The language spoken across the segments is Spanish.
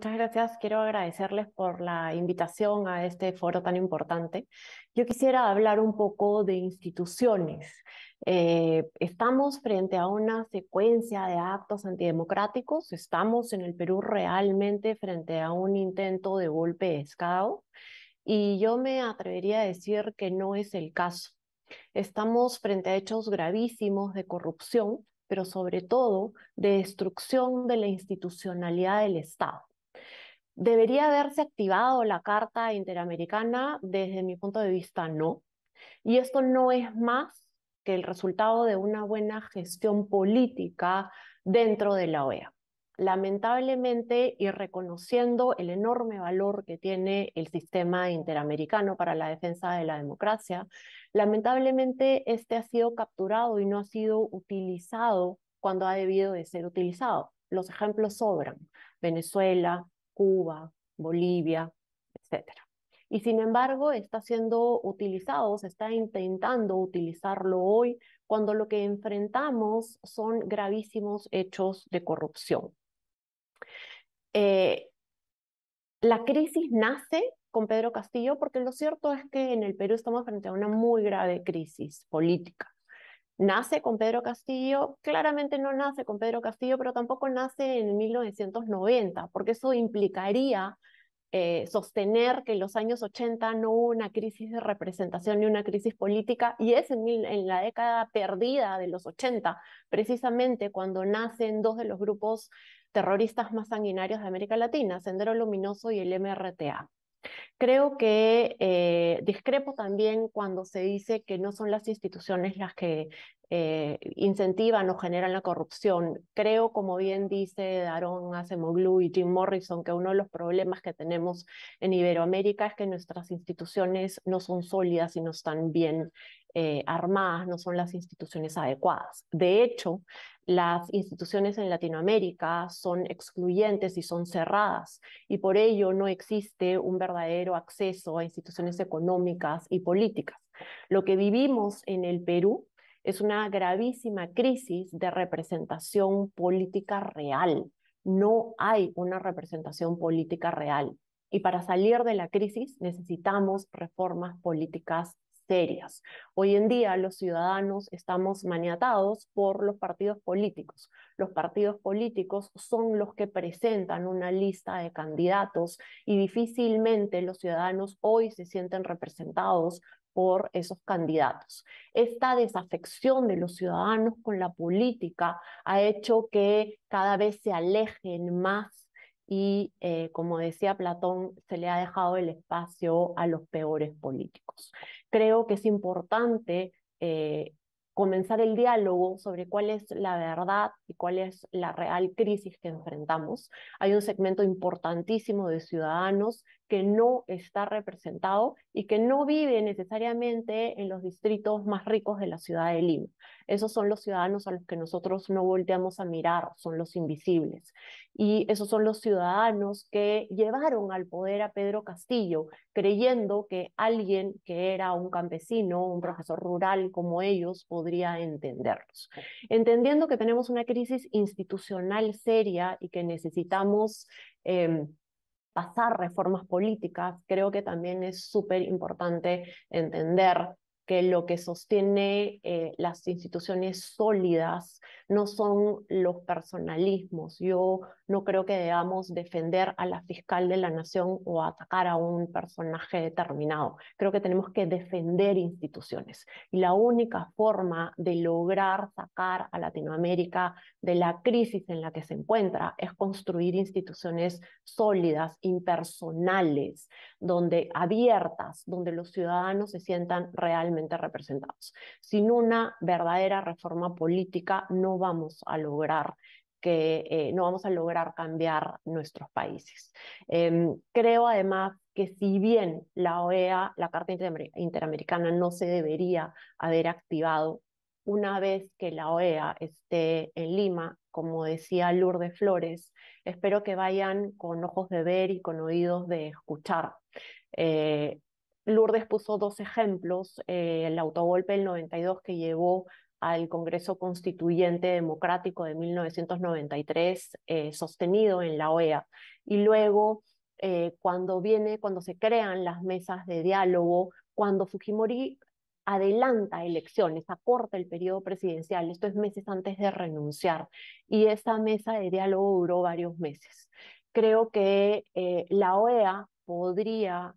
muchas gracias. Quiero agradecerles por la invitación a este foro tan importante. Yo quisiera hablar un poco de instituciones. Eh, estamos frente a una secuencia de actos antidemocráticos. Estamos en el Perú realmente frente a un intento de golpe de Estado. Y yo me atrevería a decir que no es el caso. Estamos frente a hechos gravísimos de corrupción, pero sobre todo de destrucción de la institucionalidad del Estado. ¿Debería haberse activado la Carta Interamericana? Desde mi punto de vista, no. Y esto no es más que el resultado de una buena gestión política dentro de la OEA. Lamentablemente, y reconociendo el enorme valor que tiene el sistema interamericano para la defensa de la democracia, lamentablemente este ha sido capturado y no ha sido utilizado cuando ha debido de ser utilizado. Los ejemplos sobran. Venezuela, Cuba, Bolivia, etc. Y sin embargo, está siendo utilizado, se está intentando utilizarlo hoy cuando lo que enfrentamos son gravísimos hechos de corrupción. Eh, la crisis nace con Pedro Castillo porque lo cierto es que en el Perú estamos frente a una muy grave crisis política nace con Pedro Castillo, claramente no nace con Pedro Castillo, pero tampoco nace en 1990, porque eso implicaría eh, sostener que en los años 80 no hubo una crisis de representación ni una crisis política, y es en, en, la década perdida de los 80, precisamente cuando nacen dos de los grupos terroristas más sanguinarios de América Latina, Sendero Luminoso y el MRTA. Creo que eh, discrepo también cuando se dice que no son las instituciones las que incentiva, eh, incentivan o generan la corrupción. Creo, como bien dice Darón Acemoglu y Jim Morrison, que uno de los problemas que tenemos en Iberoamérica es que nuestras instituciones no son sólidas y no están bien eh, armadas, no son las instituciones adecuadas. De hecho, las instituciones en Latinoamérica son excluyentes y son cerradas, y por ello no existe un verdadero acceso a instituciones económicas y políticas. Lo que vivimos en el Perú es una gravísima crisis de representación política real. No hay una representación política real. Y para salir de la crisis necesitamos reformas políticas serias. Hoy en día los ciudadanos estamos maniatados por los partidos políticos. Los partidos políticos son los que presentan una lista de candidatos y difícilmente los ciudadanos hoy se sienten representados por esos candidatos. Esta desafección de los ciudadanos con la política ha hecho que cada vez se alejen más y, eh, como decía Platón, se le ha dejado el espacio a los peores políticos. Creo que es importante eh, comenzar el diálogo sobre cuál es la verdad y cuál es la real crisis que enfrentamos. Hay un segmento importantísimo de ciudadanos que no está representado y que no vive necesariamente en los distritos más ricos de la ciudad de Lima. Esos son los ciudadanos a los que nosotros no volteamos a mirar, son los invisibles. Y esos son los ciudadanos que llevaron al poder a Pedro Castillo, creyendo que alguien que era un campesino, un profesor rural como ellos, podría entenderlos. Entendiendo que tenemos una crisis institucional seria y que necesitamos... Em, pasar reformas políticas, creo que también es súper importante entender que lo que sostiene eh, las instituciones sólidas no son los personalismos. Yo no creo que debamos defender a la fiscal de la nación o atacar a un personaje determinado. Creo que tenemos que defender instituciones. Y la única forma de lograr sacar a Latinoamérica de la crisis en la que se encuentra es construir instituciones sólidas, impersonales, donde abiertas, donde los ciudadanos se sientan realmente representados. Sin una verdadera reforma política no vamos a lograr que eh, no vamos a lograr cambiar nuestros países. Em, creo además que si bien la OEA, la Carta Interamericana, no se debería haber activado una vez que la OEA esté en Lima, como decía Lourdes Flores, espero que vayan con ojos de ver y con oídos de escuchar. Eh, Lourdes puso dos ejemplos, eh, el autogolpe del 92 que llevó al Congreso Constituyente Democrático de 1993, eh, sostenido en la OEA, y luego cuando viene, cuando se crean las mesas de diálogo, cuando Fujimori adelanta elecciones, acorta el periodo presidencial, esto es meses antes de renunciar, y esa mesa de diálogo duró varios meses. Creo que eh, la OEA podría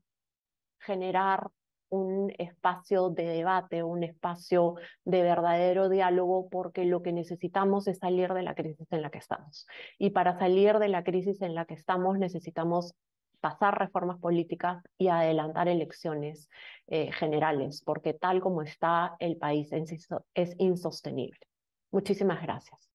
generar un espacio de debate, un espacio de verdadero diálogo, porque lo que necesitamos es salir de la crisis en la que estamos. Y para salir de la crisis en la que estamos necesitamos pasar reformas políticas y adelantar elecciones eh, generales, porque tal como está el país es insostenible. Muchísimas gracias.